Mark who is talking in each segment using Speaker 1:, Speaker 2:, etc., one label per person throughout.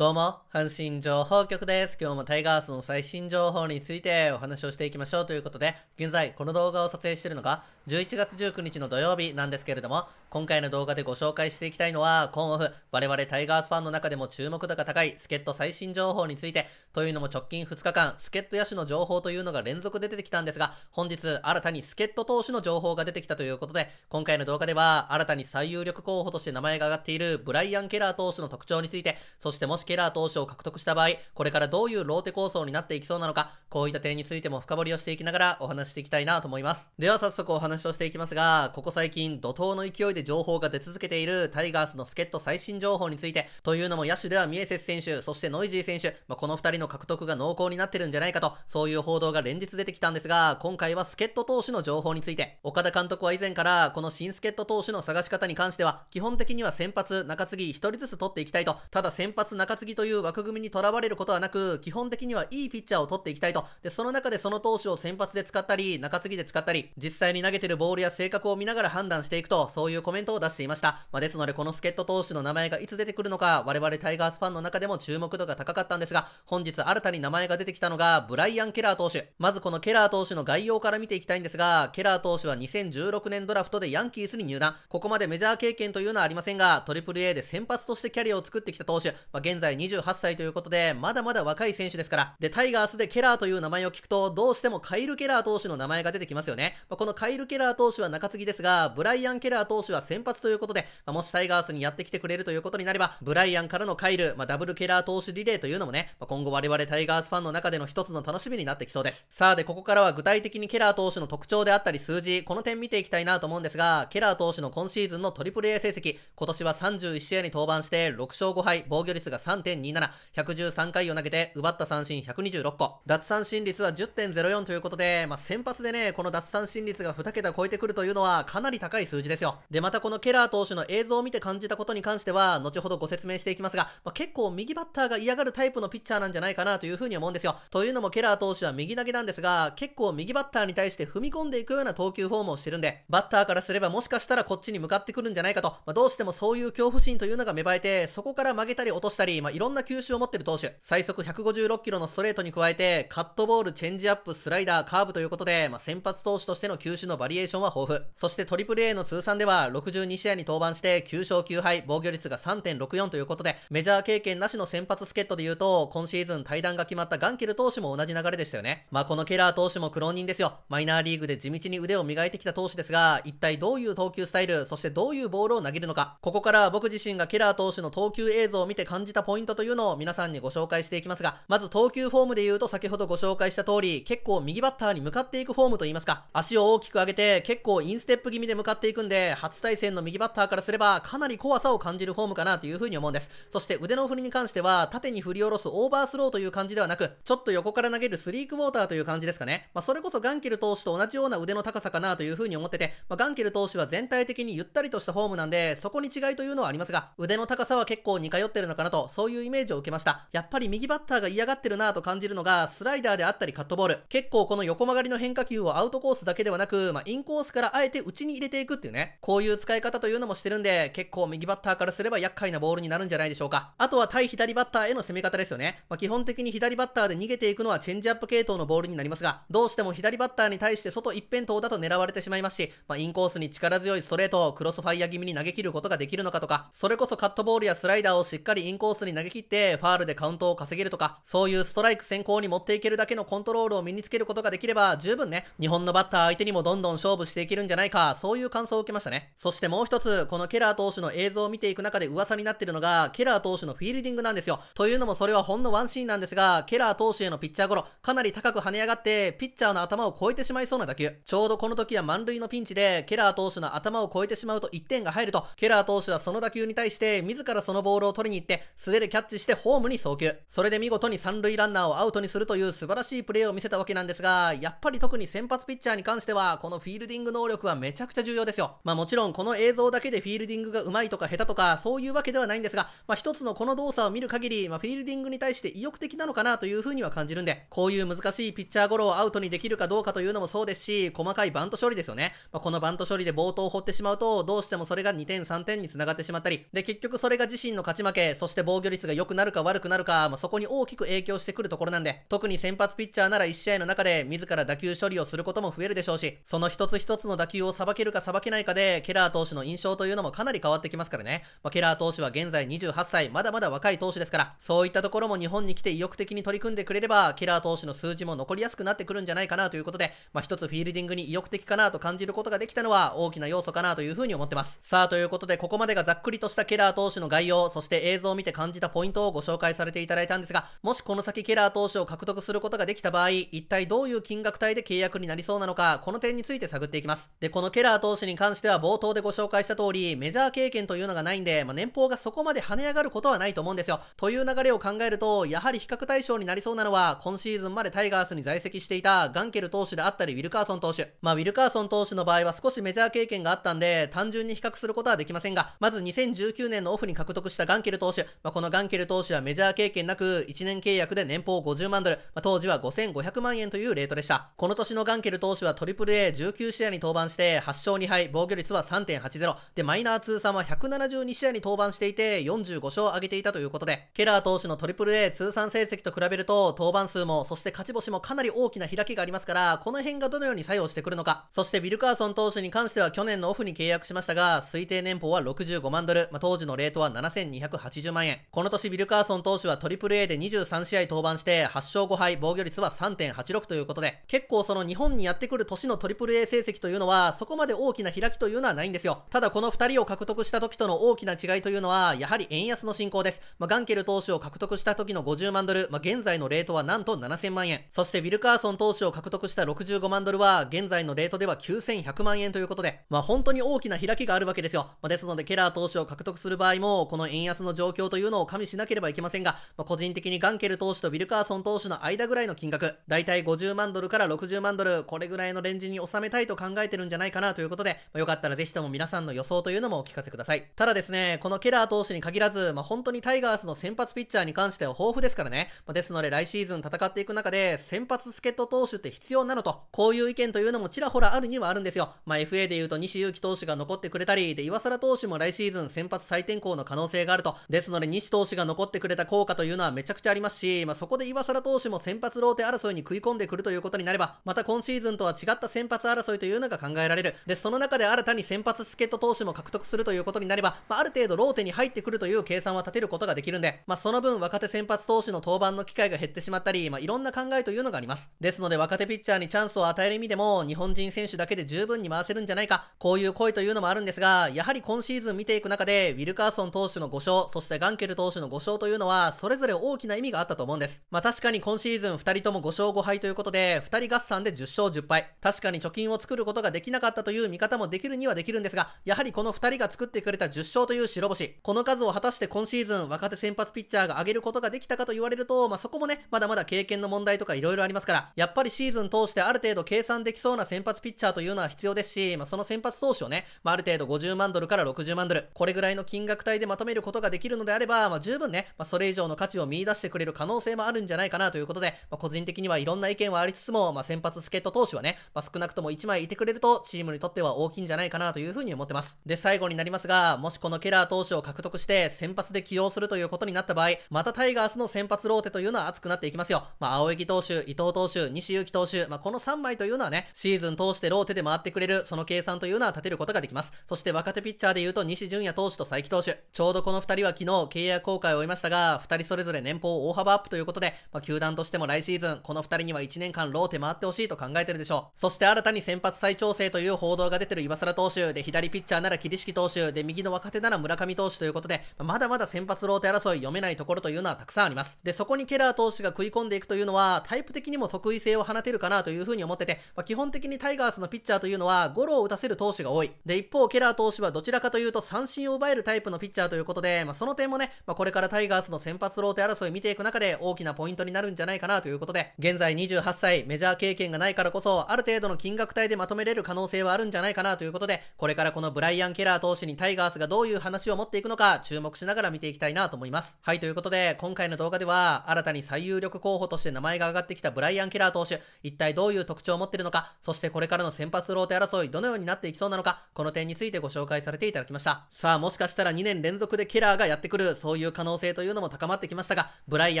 Speaker 1: どうも、阪神情報局です。今日もタイガースの最新情報についてお話をしていきましょうということで、現在この動画を撮影しているのが11月19日の土曜日なんですけれども、今回の動画でご紹介していきたいのは、コンオフ、我々タイガースファンの中でも注目度が高い助っ人最新情報について、というのも直近2日間、助っ人野手の情報というのが連続で出てきたんですが、本日新たに助っ人投手の情報が出てきたということで、今回の動画では新たに最有力候補として名前が挙がっているブライアン・ケラー投手の特徴について、そしてもしケラー投手を獲得した場合、これからどういうローテ構想になっていきそうなのか、こういった点についても深掘りをしていきながらお話していきたいなと思います。では早速お話をしていきますが、ここ最近怒涛の勢いで情報が出続けているタイガースの助っ人最新情報について、というのも野手ではミエセス選手、そしてノイジー選手、まあ、この2人の獲得が濃厚になってるんじゃないかと、そういう報道が連日出てきたんですが、今回は助っ人投手の情報について、岡田監督は以前からこの新助っ人投手の探し方に関しては、基本的には先発中継ぎ1人ずつ取っていきたいと、ただ先発中継継ぎという枠組みにとらわれることはなく、基本的にはいいピッチャーを取っていきたいと。で、その中でその投手を先発で使ったり、中継ぎで使ったり、実際に投げてるボールや性格を見ながら判断していくと、そういうコメントを出していました。まあ、ですので、この助っ人投手の名前がいつ出てくるのか、我々タイガースファンの中でも注目度が高かったんですが、本日新たに名前が出てきたのが、ブライアン・ケラー投手。まずこのケラー投手の概要から見ていきたいんですが、ケラー投手は2016年ドラフトでヤンキースに入団。ここまでメジャー経験というのはありませんが、トリプル a で先発としてキャリアを作ってきた投手。まあ、現現在28歳ということで、まだまだ若い選手ですから。で、タイガースでケラーという名前を聞くと、どうしてもカイル・ケラー投手の名前が出てきますよね。まあ、このカイル・ケラー投手は中継ぎですが、ブライアン・ケラー投手は先発ということで、まあ、もしタイガースにやってきてくれるということになれば、ブライアンからのカイル、まあ、ダブルケラー投手リレーというのもね、ま今後我々タイガースファンの中での一つの楽しみになってきそうです。さあ、で、ここからは具体的にケラー投手の特徴であったり数字、この点見ていきたいなと思うんですが、ケラー投手の今シーズンのトリプル A 成績、今年は31試合に登板して6勝5敗、防御率が3 3.27、113回を投げて奪った三振126個、奪三振率は10.04ということで、まあ、先発でね、この奪三振率が2桁超えてくるというのはかなり高い数字ですよ。で、またこのケラー投手の映像を見て感じたことに関しては、後ほどご説明していきますが、まあ、結構右バッターが嫌がるタイプのピッチャーなんじゃないかなというふうに思うんですよ。というのもケラー投手は右投げなんですが、結構右バッターに対して踏み込んでいくような投球フォームをしてるんで、バッターからすればもしかしたらこっちに向かってくるんじゃないかと、まあ、どうしてもそういう恐怖心というのが芽生えて、そこから曲げたり落としたり、今いろんな球種を持ってる投手。最速156キロのストレートに加えて、カットボール、チェンジアップ、スライダー、カーブということで、まあ、先発投手としての球種のバリエーションは豊富。そして AAA の通算では62試合に登板して9勝9敗、防御率が3.64ということで、メジャー経験なしの先発助っ人で言うと、今シーズン対談が決まったガンケル投手も同じ流れでしたよね。まあ、このケラー投手も苦労人ですよ。マイナーリーグで地道に腕を磨いてきた投手ですが、一体どういう投球スタイル、そしてどういうボールを投げるのか。ここから僕自身がケラー投手の投球映像を見て感じたポイントというのを皆さんにご紹介していきますが、まず投球フォームで言うと先ほどご紹介した通り、結構右バッターに向かっていくフォームといいますか、足を大きく上げて結構インステップ気味で向かっていくんで、初対戦の右バッターからすればかなり怖さを感じるフォームかなというふうに思うんです。そして腕の振りに関しては、縦に振り下ろすオーバースローという感じではなく、ちょっと横から投げるスリークウォーターという感じですかね。まあ、それこそガンケル投手と同じような腕の高さかなというふうに思ってて、まあ、ガンケル投手は全体的にゆったりとしたフォームなんで、そこに違いというのはありますが、腕の高さは結構似通ってるのかなと、そういうイメージを受けました。やっぱり右バッターが嫌がってるなぁと感じるのが、スライダーであったりカットボール。結構この横曲がりの変化球をアウトコースだけではなく、まあ、インコースからあえて内に入れていくっていうね。こういう使い方というのもしてるんで、結構右バッターからすれば厄介なボールになるんじゃないでしょうか。あとは対左バッターへの攻め方ですよね。まあ、基本的に左バッターで逃げていくのはチェンジアップ系統のボールになりますが、どうしても左バッターに対して外一辺倒だと狙われてしまいますし、まあ、インコースに力強いストレートをクロスファイア気味に投げ切ることができるのかとか、それこそカットボールやスライダーをしっかりインコースにに投げ切って、ファールでカウントを稼げるとか、そういうストライク先行に持っていけるだけのコントロールを身につけることができれば、十分ね、日本のバッター相手にもどんどん勝負していけるんじゃないか、そういう感想を受けましたね。そしてもう一つ、このケラー投手の映像を見ていく中で噂になってるのが、ケラー投手のフィールディングなんですよ。というのもそれはほんのワンシーンなんですが、ケラー投手へのピッチャーゴロ、かなり高く跳ね上がって、ピッチャーの頭を越えてしまいそうな打球。ちょうどこの時は満塁のピンチで、ケラー投手の頭を越えてしまうと1点が入ると、ケラー投手はその打球に対して、自らそのボールを取りに行って、素手でキャッチしてホームに送球。それで見事に三塁ランナーをアウトにするという素晴らしいプレーを見せたわけなんですが、やっぱり特に先発ピッチャーに関しては、このフィールディング能力はめちゃくちゃ重要ですよ。まあもちろんこの映像だけでフィールディングが上手いとか下手とか、そういうわけではないんですが、まあ一つのこの動作を見る限り、まあフィールディングに対して意欲的なのかなという風には感じるんで、こういう難しいピッチャーゴロをアウトにできるかどうかというのもそうですし、細かいバント処理ですよね。まあ、このバント処理で冒頭を掘ってしまうと、どうしてもそれが2点3点に繋がってしまったり、で結局それが自身の勝ち負け、そして防御率が良くなるか悪くなるかもそこに大きく影響してくるところなんで、特に先発ピッチャーなら1試合の中で自ら打球処理をすることも増えるでしょうし、その一つ一つの打球をさばけるかさばけないかで、ケラー投手の印象というのもかなり変わってきますからね。まあ、ケラー投手は現在28歳、まだまだ若い投手ですから、そういったところも日本に来て意欲的に取り組んでくれれば、ケラー投手の数字も残りやすくなってくるんじゃないかなということで、まあ、一つフィールディングに意欲的かなと感じることができたのは大きな要素かなというふうに思ってます。さあ、ということで、ここまでがざっくりとしたケラー投手の概要、そして映像を見て感感じたポイントをご紹介されていただいたんですが、もしこの先ケラー投手を獲得することができた場合、一体どういう金額帯で契約になりそうなのか、この点について探っていきます。で、このケラー投手に関しては冒頭でご紹介した通り、メジャー経験というのがないんで、まあ、年俸がそこまで跳ね上がることはないと思うんですよ。という流れを考えると、やはり比較対象になりそうなのは、今シーズンまでタイガースに在籍していたガンケル投手であったり、ウィルカーソン投手。まあ、ウィルカーソン投手の場合は少しメジャー経験があったんで、単純に比較することはできませんが、まず2019年のオフに獲得したガンケル投手、まあこのガンケル投手はメジャー経験なく、1年契約で年俸50万ドル、まあ、当時は5500万円というレートでした。この年のガンケル投手は AAA19 試合に登板して、8勝2敗、防御率は3.80。で、マイナー通算は172試合に登板していて、45勝を挙げていたということで、ケラー投手の AAA 通算成績と比べると、登板数も、そして勝ち星もかなり大きな開きがありますから、この辺がどのように作用してくるのか。そして、ビルカーソン投手に関しては去年のオフに契約しましたが、推定年俸は65万ドル、まあ、当時のレートは7280万円。この年ビルカーソン投手は AAA で23試合登板して8勝5敗、防御率は3.86ということで、結構その日本にやってくる年の AAA 成績というのは、そこまで大きな開きというのはないんですよ。ただこの2人を獲得した時との大きな違いというのは、やはり円安の進行です。まあ、ガンケル投手を獲得した時の50万ドル、まあ、現在のレートはなんと7000万円。そしてビルカーソン投手を獲得した65万ドルは、現在のレートでは9100万円ということで、まあ、本当に大きな開きがあるわけですよ。まあ、ですので、ケラー投手を獲得する場合も、この円安の状況というのをを加味しなければいけませんが、まあ、個人的にガンケル投手とウィルカーソン投手の間ぐらいの金額、だいたい50万ドルから60万ドル、これぐらいのレンジに収めたいと考えてるんじゃないかなということで、まあ、よかったらぜひとも皆さんの予想というのもお聞かせください。ただですね、このケラー投手に限らず、まあ、本当にタイガースの先発ピッチャーに関しては豊富ですからね。まあ、ですので来シーズン戦っていく中で、先発助っ人投手って必要なのと、こういう意見というのもちらほらあるにはあるんですよ。まあ、FA で言うと西勇気投手が残ってくれたり、で、岩沢投手も来シーズン先発再転校の可能性があると。ですので西内投手が残ってくれた効果というのはめちゃくちゃありますし、まあ、そこで岩貞投手も先発ローテ争いに食い込んでくるということになれば、また今シーズンとは違った先発争いというのが考えられる。で、その中で新たに先発助っ人投手も獲得するということになれば、まあ、ある程度ローテに入ってくるという計算は立てることができるんで、まあ、その分若手先発投手の登板の機会が減ってしまったり、まあ、いろんな考えというのがあります。ですので若手ピッチャーにチャンスを与える意味でも、日本人選手だけで十分に回せるんじゃないか、こういう声というのもあるんですが、やはり今シーズン見ていく中で、ウィルカーソン投手の5勝、そしてガンケル投手の5勝というのは、それぞれ大きな意味があったと思うんです。まあ確かに今シーズン2人とも5勝5敗ということで、2人合算で10勝10敗。確かに貯金を作ることができなかったという見方もできるにはできるんですが、やはりこの2人が作ってくれた10勝という白星。この数を果たして今シーズン若手先発ピッチャーが上げることができたかと言われると、まあそこもね、まだまだ経験の問題とか色々ありますから、やっぱりシーズン通してある程度計算できそうな先発ピッチャーというのは必要ですし、まあその先発投手をね、まあある程度50万ドルから60万ドル、これぐらいの金額帯でまとめることができるのであれば、まあ、十分ね、まあ、それ以上の価値を見出してくれる可能性もあるんじゃないかなということで、まあ、個人的にはいろんな意見はありつつも、まあ、先発助っ人投手はね、まあ、少なくとも1枚いてくれると、チームにとっては大きいんじゃないかなというふうに思ってます。で、最後になりますが、もしこのケラー投手を獲得して、先発で起用するということになった場合、またタイガースの先発ローテというのは熱くなっていきますよ。まあ、青柳投手、伊藤投手、西勇輝投手、まあ、この3枚というのはね、シーズン通してローテで回ってくれる、その計算というのは立てることができます。そして若手ピッチャーで言うと西純也投手と佐伯投手。ちょうどこの2人は昨日契約後悔を終えましたが、2人それぞれ年俸大幅アップということで、まあ、球団としても来シーズン、この2人には1年間ローテ回ってほしいと考えてるでしょう。そして新たに先発再調整という報道が出てる岩沢投手、で、左ピッチャーなら桐敷投手、で、右の若手なら村上投手ということで、まあ、だまだ先発ローテ争い読めないところというのはたくさんあります。で、そこにケラー投手が食い込んでいくというのは、タイプ的にも得意性を放てるかなというふうに思ってて、まあ、基本的にタイガースのピッチャーというのは、ゴロを打たせる投手が多い。で、一方、ケラー投手はどちらかというと三振を奪えるタイプのピッチャーということで、まあ、その点もね、まあ、これからタイガースの先発ローテ争い見ていく中で大きなポイントになるんじゃないかなということで、現在28歳、メジャー経験がないからこそ、ある程度の金額帯でまとめれる可能性はあるんじゃないかなということで、これからこのブライアン・ケラー投手にタイガースがどういう話を持っていくのか注目しながら見ていきたいなと思います。はい、ということで、今回の動画では、新たに最有力候補として名前が挙がってきたブライアン・ケラー投手、一体どういう特徴を持っているのか、そしてこれからの先発ローテ争い、どのようになっていきそうなのか、この点についてご紹介されていただきました。さあ、もしかしたら2年連続でケラーがやってくる、そういう可能性というのも高まってきましたが、ブライ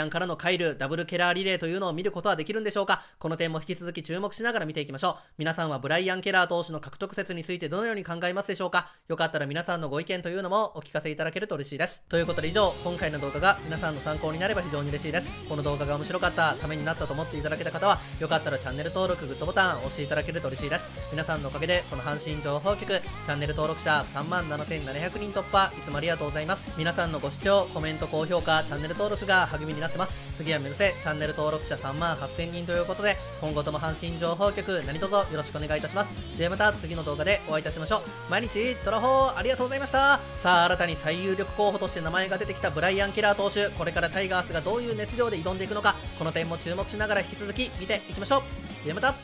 Speaker 1: アンからのカイル、ダブルケラーリレーというのを見ることはできるんでしょうかこの点も引き続き注目しながら見ていきましょう。皆さんはブライアン・ケラー投手の獲得説についてどのように考えますでしょうかよかったら皆さんのご意見というのもお聞かせいただけると嬉しいです。ということで以上、今回の動画が皆さんの参考になれば非常に嬉しいです。この動画が面白かった、ためになったと思っていただけた方は、よかったらチャンネル登録、グッドボタンを押していただけると嬉しいです。皆さんのおかげで、この阪神情報局、チャンネル登録者3万7700人突破、いつもありがとうございます。皆さんのご視聴、とコメント、高評価、チャンネル登録が励みになってます。次は目指せチャンネル登録者3万8000人ということで、今後とも阪神情報局何卒よろしくお願いいたします。ではまた次の動画でお会いいたしましょう。毎日、トラホーありがとうございました。さあ、新たに最有力候補として名前が出てきたブライアン・キラー投手、これからタイガースがどういう熱量で挑んでいくのか、この点も注目しながら引き続き見ていきましょう。ではまた